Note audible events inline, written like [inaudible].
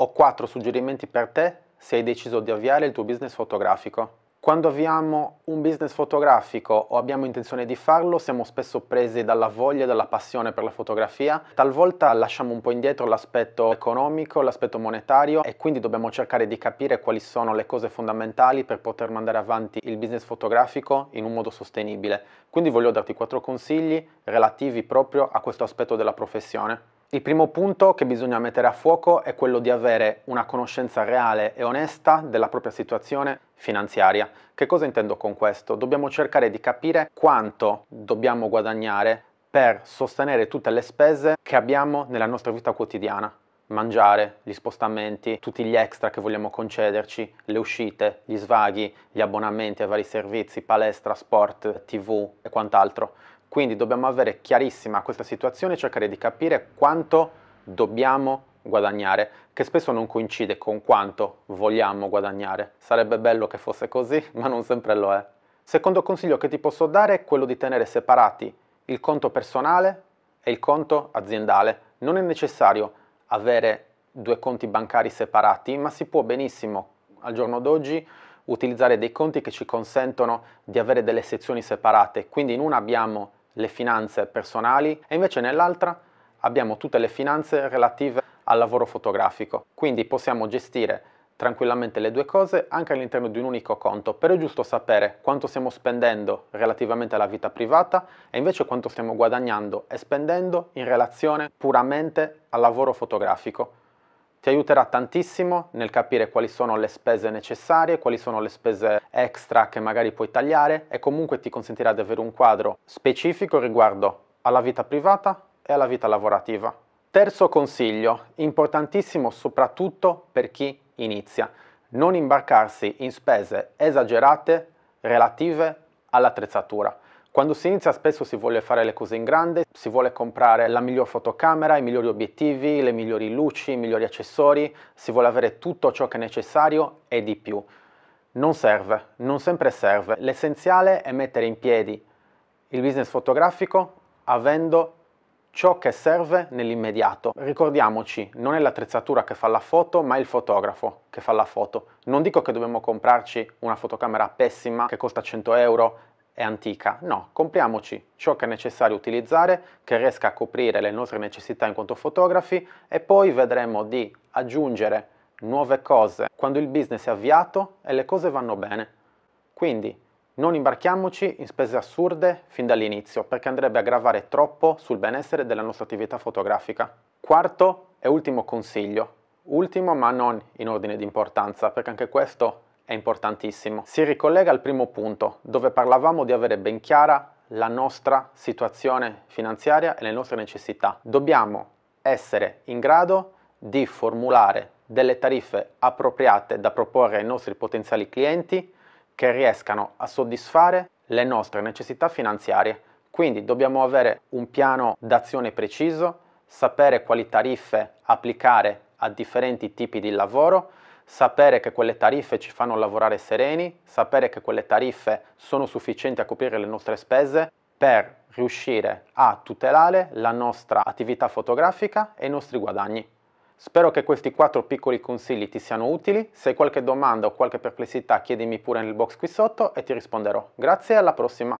Ho 4 suggerimenti per te se hai deciso di avviare il tuo business fotografico. Quando avviamo un business fotografico o abbiamo intenzione di farlo, siamo spesso presi dalla voglia e dalla passione per la fotografia. Talvolta lasciamo un po' indietro l'aspetto economico, l'aspetto monetario e quindi dobbiamo cercare di capire quali sono le cose fondamentali per poter mandare avanti il business fotografico in un modo sostenibile. Quindi voglio darti quattro consigli relativi proprio a questo aspetto della professione. Il primo punto che bisogna mettere a fuoco è quello di avere una conoscenza reale e onesta della propria situazione finanziaria. Che cosa intendo con questo? Dobbiamo cercare di capire quanto dobbiamo guadagnare per sostenere tutte le spese che abbiamo nella nostra vita quotidiana mangiare, gli spostamenti, tutti gli extra che vogliamo concederci, le uscite, gli svaghi, gli abbonamenti ai vari servizi, palestra, sport, tv e quant'altro. Quindi dobbiamo avere chiarissima questa situazione e cercare di capire quanto dobbiamo guadagnare, che spesso non coincide con quanto vogliamo guadagnare. Sarebbe bello che fosse così, [laughs] ma non sempre lo è. Secondo consiglio che ti posso dare è quello di tenere separati il conto personale e il conto aziendale. Non è necessario avere due conti bancari separati, ma si può benissimo al giorno d'oggi utilizzare dei conti che ci consentono di avere delle sezioni separate. Quindi in una abbiamo le finanze personali e invece nell'altra abbiamo tutte le finanze relative al lavoro fotografico. Quindi possiamo gestire tranquillamente le due cose anche all'interno di un unico conto, però è giusto sapere quanto stiamo spendendo relativamente alla vita privata e invece quanto stiamo guadagnando e spendendo in relazione puramente al lavoro fotografico. Ti aiuterà tantissimo nel capire quali sono le spese necessarie, quali sono le spese extra che magari puoi tagliare e comunque ti consentirà di avere un quadro specifico riguardo alla vita privata e alla vita lavorativa. Terzo consiglio, importantissimo soprattutto per chi inizia, non imbarcarsi in spese esagerate relative all'attrezzatura. Quando si inizia spesso si vuole fare le cose in grande, si vuole comprare la miglior fotocamera, i migliori obiettivi, le migliori luci, i migliori accessori, si vuole avere tutto ciò che è necessario e di più. Non serve, non sempre serve. L'essenziale è mettere in piedi il business fotografico avendo ciò che serve nell'immediato. Ricordiamoci, non è l'attrezzatura che fa la foto, ma è il fotografo che fa la foto. Non dico che dobbiamo comprarci una fotocamera pessima che costa 100 euro è antica. No, compriamoci ciò che è necessario utilizzare, che riesca a coprire le nostre necessità in quanto fotografi e poi vedremo di aggiungere nuove cose quando il business è avviato e le cose vanno bene. Quindi non imbarchiamoci in spese assurde fin dall'inizio perché andrebbe a gravare troppo sul benessere della nostra attività fotografica. Quarto e ultimo consiglio, ultimo ma non in ordine di importanza perché anche questo è importantissimo. Si ricollega al primo punto, dove parlavamo di avere ben chiara la nostra situazione finanziaria e le nostre necessità. Dobbiamo essere in grado di formulare delle tariffe appropriate da proporre ai nostri potenziali clienti che riescano a soddisfare le nostre necessità finanziarie. Quindi dobbiamo avere un piano d'azione preciso, sapere quali tariffe applicare a differenti tipi di lavoro, sapere che quelle tariffe ci fanno lavorare sereni, sapere che quelle tariffe sono sufficienti a coprire le nostre spese per riuscire a tutelare la nostra attività fotografica e i nostri guadagni. Spero che questi quattro piccoli consigli ti siano utili, se hai qualche domanda o qualche perplessità chiedimi pure nel box qui sotto e ti risponderò. Grazie e alla prossima!